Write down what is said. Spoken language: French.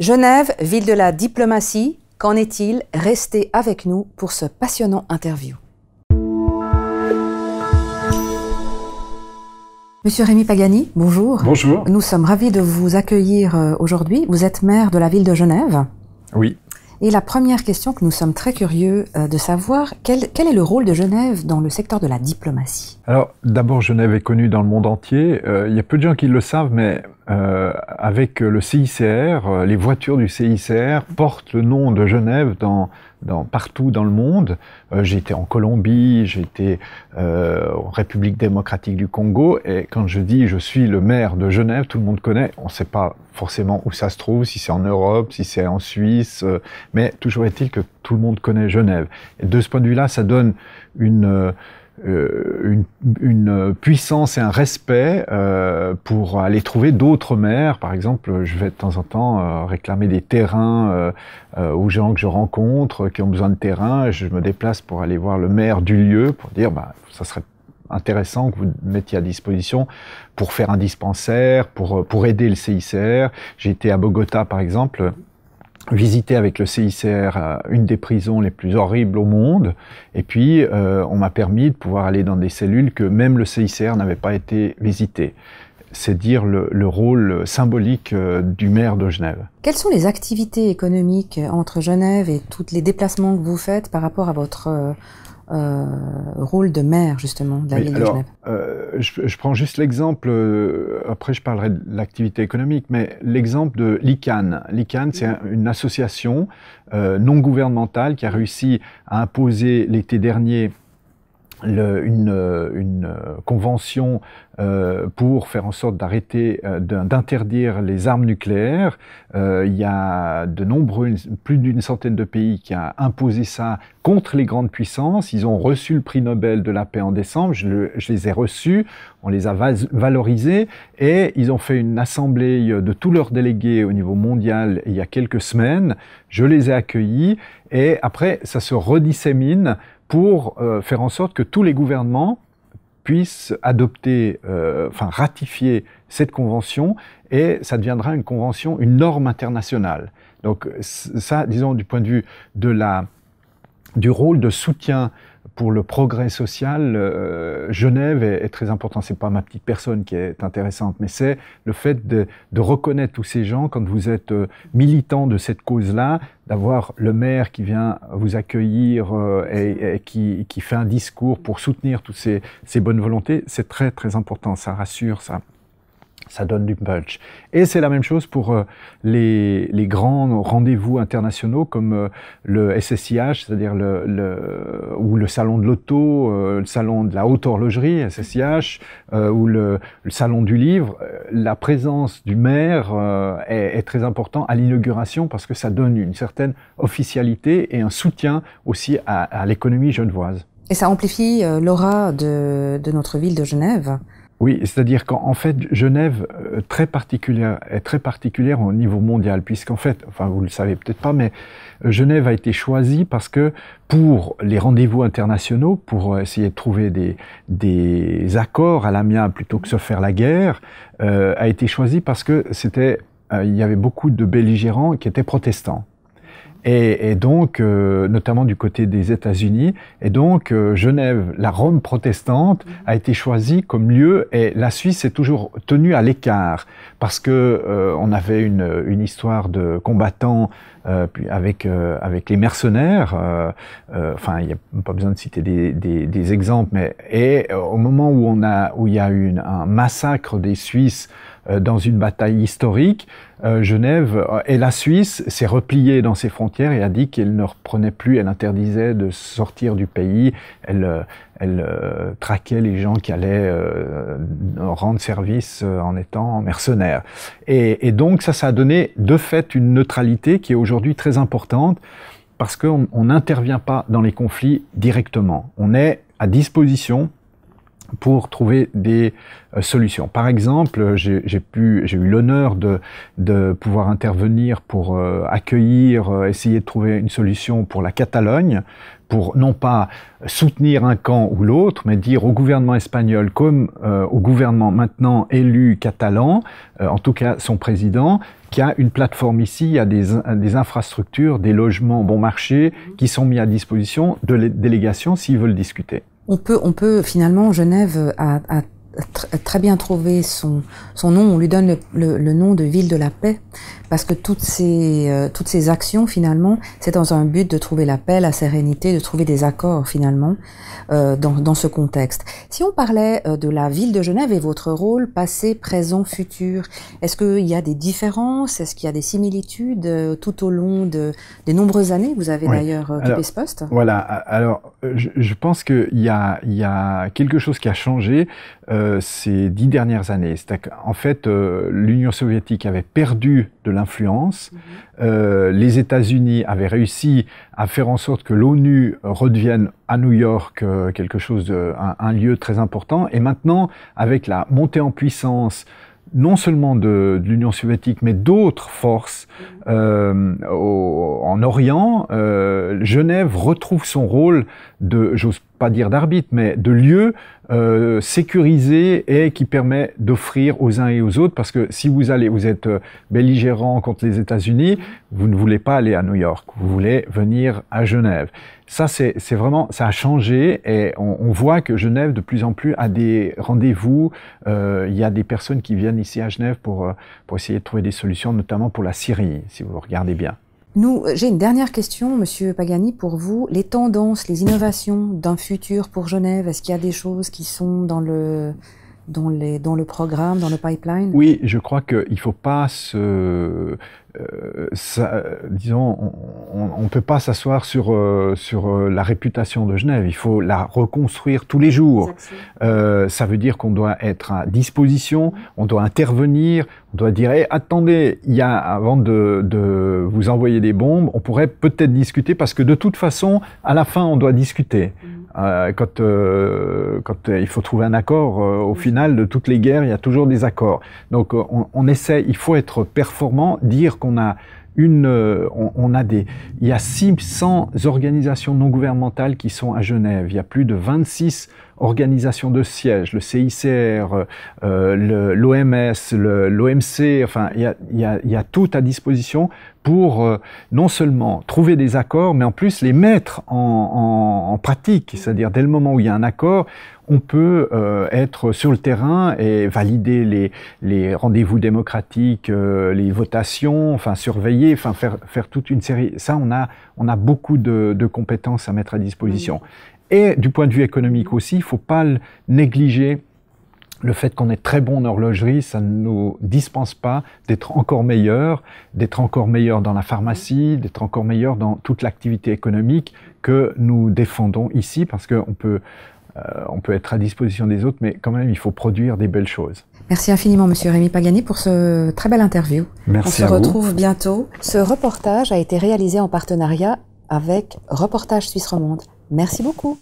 Genève, ville de la diplomatie, qu'en est-il Restez avec nous pour ce passionnant interview. Monsieur Rémi Pagani, bonjour. Bonjour. Nous sommes ravis de vous accueillir euh, aujourd'hui. Vous êtes maire de la ville de Genève. Oui. Et la première question que nous sommes très curieux euh, de savoir, quel, est le rôle de Genève dans le secteur de la diplomatie Alors, d'abord, Genève est connue dans le monde entier. Euh, il y a peu de gens qui le savent, mais euh, avec le CICR, euh, les voitures du CICR portent le nom de Genève dans, dans partout dans le monde. Euh, j'étais en Colombie, j'étais euh, en République démocratique du Congo, et quand je dis je suis le maire de Genève, tout le monde connaît, on ne sait pas forcément où ça se trouve, si c'est en Europe, si c'est en Suisse, euh, mais toujours est-il que tout le monde connaît Genève. Et de ce point de vue-là, ça donne une... Euh, euh, une, puissance et un respect euh, pour aller trouver d'autres maires. Par exemple, je vais de temps en temps euh, réclamer des terrains aux gens que je rencontre qui ont besoin de terrain. Je me déplace pour aller voir le maire du lieu pour dire bah, ça serait intéressant que vous mettiez à disposition pour faire un dispensaire, pour, pour aider le CICR. J'ai été à Bogota, par exemple, Visiter avec le CICR euh, une des prisons les plus horribles au monde. Et puis, euh, on m'a permis de pouvoir aller dans des cellules que même le CICR n'avait pas été visité. C'est dire le, le, rôle symbolique euh, du maire de Genève. Quelles sont les activités économiques entre Genève et tous les déplacements que vous faites par rapport à votre euh, rôle de maire, justement, de la ville de Genève euh, je, prends juste l'exemple, euh, après je parlerai de l'activité économique, mais l'exemple de l'ICANN. L'ICANN, c'est une association non gouvernementale qui a réussi à imposer l'été dernier le, une, euh, une, euh, convention euh, pour faire en sorte d'arrêter, euh, d'interdire les armes nucléaires. Euh, il y a de nombreux, plus d'une centaine de pays qui a imposé ça contre les grandes puissances. Ils ont reçu le prix Nobel de la paix en décembre. Je, je les ai reçus, on les a valorisés et ils ont fait une assemblée de tous leurs délégués au niveau mondial il y a quelques semaines. Je les ai accueillis et après ça se redissémine pour euh, faire en sorte que tous les gouvernements puissent adopter, euh, enfin ratifier cette convention et ça deviendra une convention, une norme internationale. Donc ça, disons, du point de vue de la, du rôle de soutien pour le progrès social, euh, Genève est, très important. C'est pas ma petite personne qui est intéressante, mais c'est le fait de, reconnaître tous ces gens quand vous êtes euh, militant de cette cause-là, d'avoir le maire qui vient vous accueillir euh, et, qui, fait un discours pour soutenir toutes ces, ces bonnes volontés. C'est très très important. Ça rassure, ça ça donne du punch. Et c'est la même chose pour euh, les, grands rendez-vous internationaux comme euh, le SSIH, c'est-à-dire le, le, ou le salon de l'auto, euh, le salon de la haute horlogerie, SSIH, ou le, le, salon du livre. La présence du maire est, est, très importante à l'inauguration parce que ça donne une certaine officialité et un soutien aussi à, à l'économie genevoise. Et ça amplifie l'aura de, de notre ville de Genève. Oui, c'est-à-dire qu'en fait, Genève euh, est très particulière au niveau mondial, puisqu'en fait, enfin vous le savez peut-être pas, mais euh, Genève a été choisie parce que pour les rendez-vous internationaux, pour euh, essayer de trouver des, des accords à l'amiable plutôt que se faire la guerre, a été choisie parce que c'était, il y avait beaucoup de belligérants qui étaient protestants et, donc euh, notamment du côté des États-Unis. Et donc euh, Genève, la Rome protestante, a été choisie comme lieu, et la Suisse est toujours tenue à l'écart parce que euh, on avait une histoire de combattants euh, puis avec euh, avec les mercenaires. Euh, euh, enfin, il n'y a pas besoin de citer des, des, des, exemples, mais et au moment où on a où il y a eu un massacre des Suisses dans une bataille historique, Genève et la Suisse s'est repliée dans ses frontières et a dit qu'elle ne reprenait plus, elle interdisait de sortir du pays, elle elle euh, traquait les gens qui allaient euh, rendre service euh, en étant mercenaires. Et, donc ça, ça a donné de fait une neutralité qui est aujourd'hui très importante parce qu'on n'intervient pas dans les conflits directement. On est à disposition pour trouver des solutions. Par exemple, j'ai j'ai eu l'honneur de, pouvoir intervenir pour accueillir, essayer de trouver une solution pour la Catalogne, pour non pas soutenir un camp ou l'autre, mais dire au gouvernement espagnol comme euh, au gouvernement maintenant élu catalan, euh, en tout cas son président, qu'il y a une plateforme ici, il y a des, infrastructures, des logements bon marché qui sont mis à disposition de la délégation s'ils veulent discuter. On peut, on peut finalement, Genève à très bien trouvé son, son nom. On lui donne le, nom de ville de la paix parce que toutes ces, euh, toutes ces actions, finalement, c'est dans un but de trouver la paix, la sérénité, de trouver des accords, finalement, euh, dans, ce contexte. Si on parlait euh, de la ville de Genève et votre rôle, passé, présent, futur, est-ce qu'il y a des différences Est-ce qu'il y a des similitudes tout au long de, des nombreuses années Vous avez d'ailleurs occupé ce poste. Voilà. Alors, je, pense qu'il y a, y a quelque chose qui a changé. Euh, ces dix dernières années. En fait, euh, l'Union soviétique avait perdu de l'influence, mhm. euh, les États-Unis avaient réussi à faire en sorte que l'ONU redevienne à New York quelque chose, de, un, lieu très important, et maintenant, avec la montée en puissance non seulement de, l'Union soviétique, mais d'autres forces mhm. en Orient, Genève retrouve son rôle de, j'ose pas dire d'arbitre, mais de lieu euh, sécurisé et qui permet d'offrir aux uns et aux autres, parce que si vous allez, vous êtes euh, belligérant contre les États-Unis, vous ne voulez pas aller à New York, vous voulez venir à Genève. Ça, c'est vraiment, ça a changé et on, voit que Genève de plus en plus a des rendez-vous. Euh, il y a des personnes qui viennent ici à Genève pour pour essayer de trouver des solutions, notamment pour la Syrie, si vous regardez bien. Euh, j'ai une dernière question, Monsieur Pagani, pour vous. Les tendances, les innovations d'un futur pour Genève, est-ce qu'il y a des choses qui sont dans le dans, les, dans le programme, dans le pipeline Oui, je crois qu'il ne faut pas se, euh, disons, on ne peut pas s'asseoir sur, euh, sur euh, la réputation de Genève. Il faut la reconstruire tous les jours. ça veut dire qu'on doit être à disposition, on doit intervenir, on doit dire eh, attendez, il y a, avant de, de, vous envoyer des bombes, on pourrait peut-être discuter parce que de toute façon, à la fin, on doit discuter. Mm-hmm. quand quand il faut trouver un accord, au final de toutes les guerres, il y a toujours des accords. Donc on, on essaie, il faut être performant, dire qu'on a une, euh, on, a des, il y a 600 organisations non gouvernementales qui sont à Genève. Il y a plus de 26 organisation de siège, le CICR, euh, l'OMS, l'OMC, enfin, il y a, tout à disposition pour euh, non seulement trouver des accords, mais en plus les mettre en, pratique. C'est-à-dire, dès le moment où il y a un accord, on peut euh, être sur le terrain et valider les, rendez-vous démocratiques, les votations, enfin surveiller, enfin faire, toute une série. Ça, on a, on a beaucoup de, de compétences à mettre à disposition. Et du point de vue économique aussi, il ne faut pas le négliger le fait qu'on est très bon en horlogerie, ça ne nous dispense pas d'être encore meilleur, d'être encore meilleur dans la pharmacie, d'être encore meilleur dans toute l'activité économique que nous défendons ici, parce qu'on peut, euh, on peut être à disposition des autres, mais quand même, il faut produire des belles choses. Merci infiniment, Monsieur Rémi Pagani, pour ce très belle interview. Merci. On se retrouve bientôt. Ce reportage a été réalisé en partenariat avec Reportage Suisse Romande. Merci beaucoup.